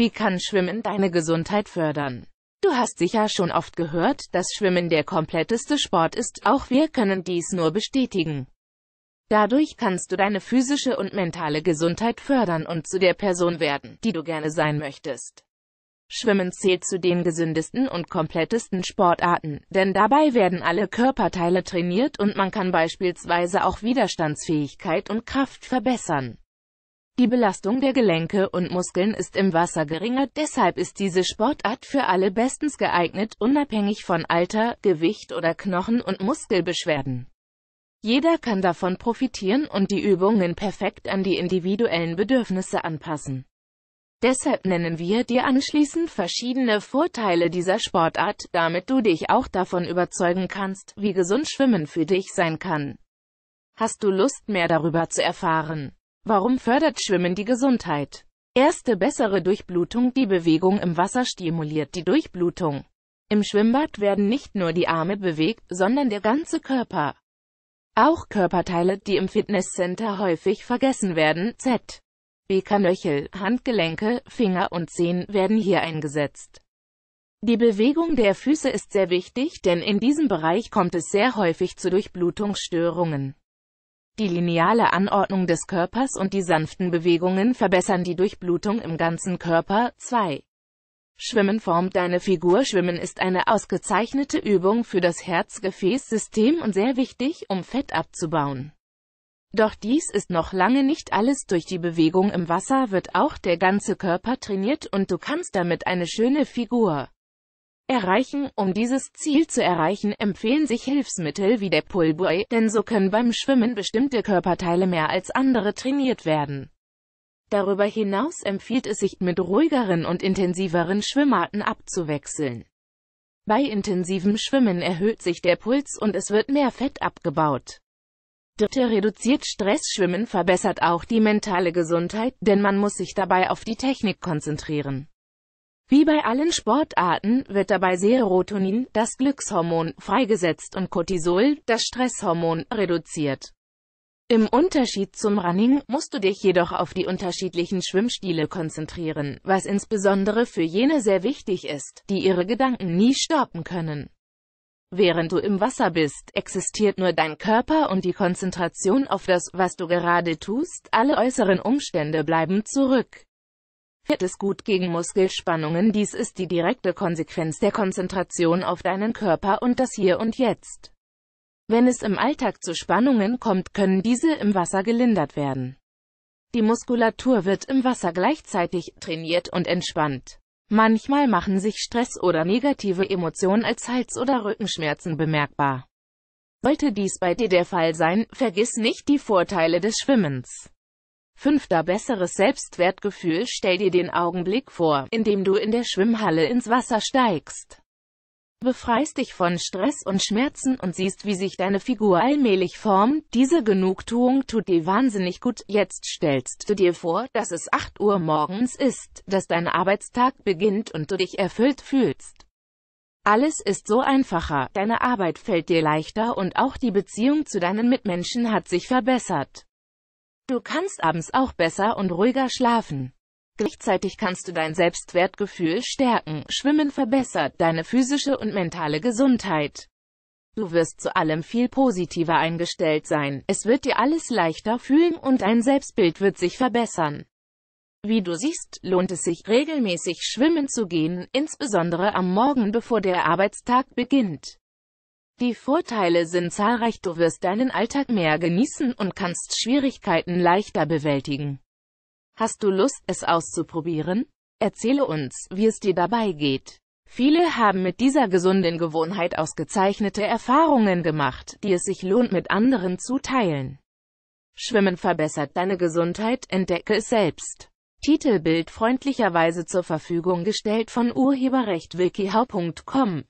Wie kann Schwimmen deine Gesundheit fördern? Du hast sicher schon oft gehört, dass Schwimmen der kompletteste Sport ist, auch wir können dies nur bestätigen. Dadurch kannst du deine physische und mentale Gesundheit fördern und zu der Person werden, die du gerne sein möchtest. Schwimmen zählt zu den gesündesten und komplettesten Sportarten, denn dabei werden alle Körperteile trainiert und man kann beispielsweise auch Widerstandsfähigkeit und Kraft verbessern. Die Belastung der Gelenke und Muskeln ist im Wasser geringer, deshalb ist diese Sportart für alle bestens geeignet, unabhängig von Alter, Gewicht oder Knochen- und Muskelbeschwerden. Jeder kann davon profitieren und die Übungen perfekt an die individuellen Bedürfnisse anpassen. Deshalb nennen wir dir anschließend verschiedene Vorteile dieser Sportart, damit du dich auch davon überzeugen kannst, wie gesund Schwimmen für dich sein kann. Hast du Lust mehr darüber zu erfahren? Warum fördert Schwimmen die Gesundheit? Erste bessere Durchblutung Die Bewegung im Wasser stimuliert die Durchblutung. Im Schwimmbad werden nicht nur die Arme bewegt, sondern der ganze Körper. Auch Körperteile, die im Fitnesscenter häufig vergessen werden, z. B. Knöchel, Handgelenke, Finger und Zehen werden hier eingesetzt. Die Bewegung der Füße ist sehr wichtig, denn in diesem Bereich kommt es sehr häufig zu Durchblutungsstörungen. Die lineale Anordnung des Körpers und die sanften Bewegungen verbessern die Durchblutung im ganzen Körper. 2. Schwimmen formt deine Figur. Schwimmen ist eine ausgezeichnete Übung für das Herzgefäßsystem und sehr wichtig, um Fett abzubauen. Doch dies ist noch lange nicht alles. Durch die Bewegung im Wasser wird auch der ganze Körper trainiert und du kannst damit eine schöne Figur erreichen. Um dieses Ziel zu erreichen, empfehlen sich Hilfsmittel wie der Pullboy, denn so können beim Schwimmen bestimmte Körperteile mehr als andere trainiert werden. Darüber hinaus empfiehlt es sich, mit ruhigeren und intensiveren Schwimmarten abzuwechseln. Bei intensivem Schwimmen erhöht sich der Puls und es wird mehr Fett abgebaut. Dritte reduziert Stress. Schwimmen verbessert auch die mentale Gesundheit, denn man muss sich dabei auf die Technik konzentrieren. Wie bei allen Sportarten wird dabei Serotonin, das Glückshormon, freigesetzt und Cortisol, das Stresshormon, reduziert. Im Unterschied zum Running musst du dich jedoch auf die unterschiedlichen Schwimmstile konzentrieren, was insbesondere für jene sehr wichtig ist, die ihre Gedanken nie stoppen können. Während du im Wasser bist, existiert nur dein Körper und die Konzentration auf das, was du gerade tust, alle äußeren Umstände bleiben zurück. Fit es gut gegen Muskelspannungen. Dies ist die direkte Konsequenz der Konzentration auf deinen Körper und das Hier und Jetzt. Wenn es im Alltag zu Spannungen kommt, können diese im Wasser gelindert werden. Die Muskulatur wird im Wasser gleichzeitig trainiert und entspannt. Manchmal machen sich Stress oder negative Emotionen als Hals- oder Rückenschmerzen bemerkbar. Sollte dies bei dir der Fall sein, vergiss nicht die Vorteile des Schwimmens. Fünfter besseres Selbstwertgefühl Stell dir den Augenblick vor, in dem du in der Schwimmhalle ins Wasser steigst. Befreist dich von Stress und Schmerzen und siehst, wie sich deine Figur allmählich formt. Diese Genugtuung tut dir wahnsinnig gut. Jetzt stellst du dir vor, dass es 8 Uhr morgens ist, dass dein Arbeitstag beginnt und du dich erfüllt fühlst. Alles ist so einfacher, deine Arbeit fällt dir leichter und auch die Beziehung zu deinen Mitmenschen hat sich verbessert. Du kannst abends auch besser und ruhiger schlafen. Gleichzeitig kannst du dein Selbstwertgefühl stärken. Schwimmen verbessert deine physische und mentale Gesundheit. Du wirst zu allem viel positiver eingestellt sein. Es wird dir alles leichter fühlen und dein Selbstbild wird sich verbessern. Wie du siehst, lohnt es sich, regelmäßig schwimmen zu gehen, insbesondere am Morgen bevor der Arbeitstag beginnt. Die Vorteile sind zahlreich, du wirst deinen Alltag mehr genießen und kannst Schwierigkeiten leichter bewältigen. Hast du Lust, es auszuprobieren? Erzähle uns, wie es dir dabei geht. Viele haben mit dieser gesunden Gewohnheit ausgezeichnete Erfahrungen gemacht, die es sich lohnt mit anderen zu teilen. Schwimmen verbessert deine Gesundheit, entdecke es selbst. Titelbild freundlicherweise zur Verfügung gestellt von urheberrecht wikihau.com